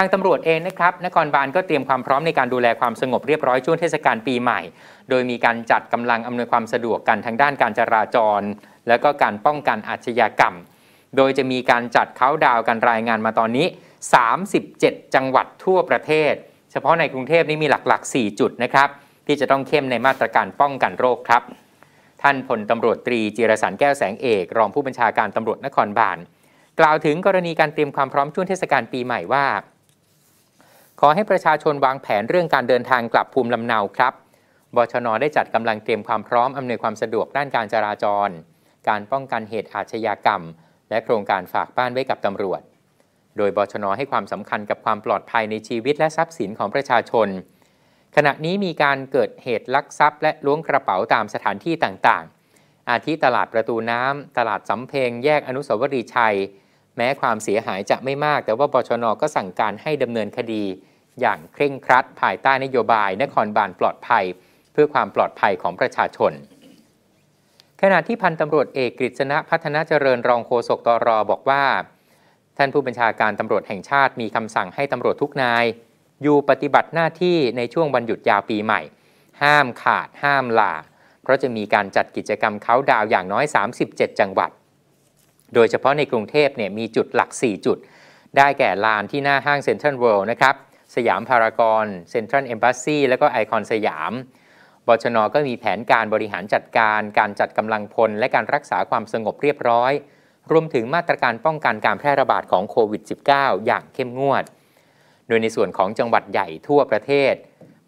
างตำรวจเองนะครับ นครบาลก็เตรียมความพร้อมในการดูแลความสงบเรียบร้อยช่วงเทศกาลปีใหม่ โดยมีการจัดกำลังอำนวยความสะดวกกันทางด้านการจราจรและก็การป้องกันอาชญากรรม โดยจะมีการจัดเข้าดาวกันรายงานมาตอนนี้ 37 จังหวัดทั่วประเทศ เฉพาะในกรุงเทพนี่มีหลักๆ 4 จุดนะครับที่จะต้องเข้มในมาตรการป้องกันโรคครับ ท่านพลตำรวจตรีจิรสันแก้วแสงเอกรองผู้บัญชาการตำรวจนครบาลกล่าวถึงกรณีการเตรียมความพร้อมช่วงเทศกาลปีใหม่ว่าขอให้ประชาชนวางแผนเรื่องการเดินทางกลับภูมิลำเนาครับ บชนได้จัดกำลังเตรียมความพร้อมอำนวยความสะดวกด้านการจราจร การป้องกันเหตุอาชญากรรม และโครงการฝากบ้านไว้กับตำรวจ โดยบชนให้ความสำคัญกับความปลอดภัยในชีวิตและทรัพย์สินของประชาชน ขณะนี้มีการเกิดเหตุลักทรัพย์ และล้วงกระเป๋าตามสถานที่ต่างๆ อาทิตลาดประตูน้ำ ตลาดสำเพงแยกอนุสาวรีย์ชัย แม้ความเสียหายจะไม่มาก แต่ว่าบชนก็สั่งการให้ดำเนินคดีอย่างเคร่งครัด ภายใต้นโยบายนครบาลปลอดภัย เพื่อความปลอดภัยของประชาชน ขณะที่พันตำรวจเอกกฤษณะพัฒนาเจริญรองโฆษกตรบอกว่า ท่านผู้บัญชาการตำรวจแห่งชาติมีคำสั่งให้ตำรวจทุกนาย อยู่ปฏิบัติหน้าที่ในช่วงวันหยุดยาวปีใหม่ ห้ามขาด ห้ามลา เพราะจะมีการจัดกิจกรรมเขาดาวอย่างน้อย 37 จังหวัด โดยเฉพาะในกรุงเทพเนี่ยมีจุดหลัก 4 จุด ได้แก่ลานที่หน้าห้างเซ็นทรัลเวิลด์นะครับสยามพารากอนเซ็นทรัลเอมบาซีและก็ไอคอนสยามบชน ก็มีแผนการบริหารจัดการ การจัดกำลังพลและการรักษาความสงบเรียบร้อย รวมถึงมาตรการป้องกันการแพร่ระบาดของโควิด -19 อย่างเข้มงวด โดยในส่วนของจังหวัดใหญ่ทั่วประเทศ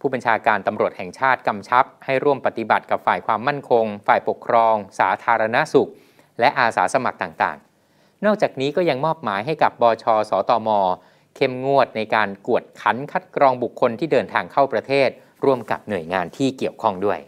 ผู้บัญชาการตำรวจแห่งชาติกำชับ ให้ร่วมปฏิบัติกับฝ่ายความมั่นคง ฝ่ายปกครอง สาธารณสุข และอาสาสมัครต่างๆ นอกจากนี้ก็ยังมอบหมายให้กับบชสตมเข้มงวดในการกวดขันคัดกรองบุคคลที่เดินทางเข้าประเทศ ร่วมกับหน่วยงานที่เกี่ยวข้องด้วย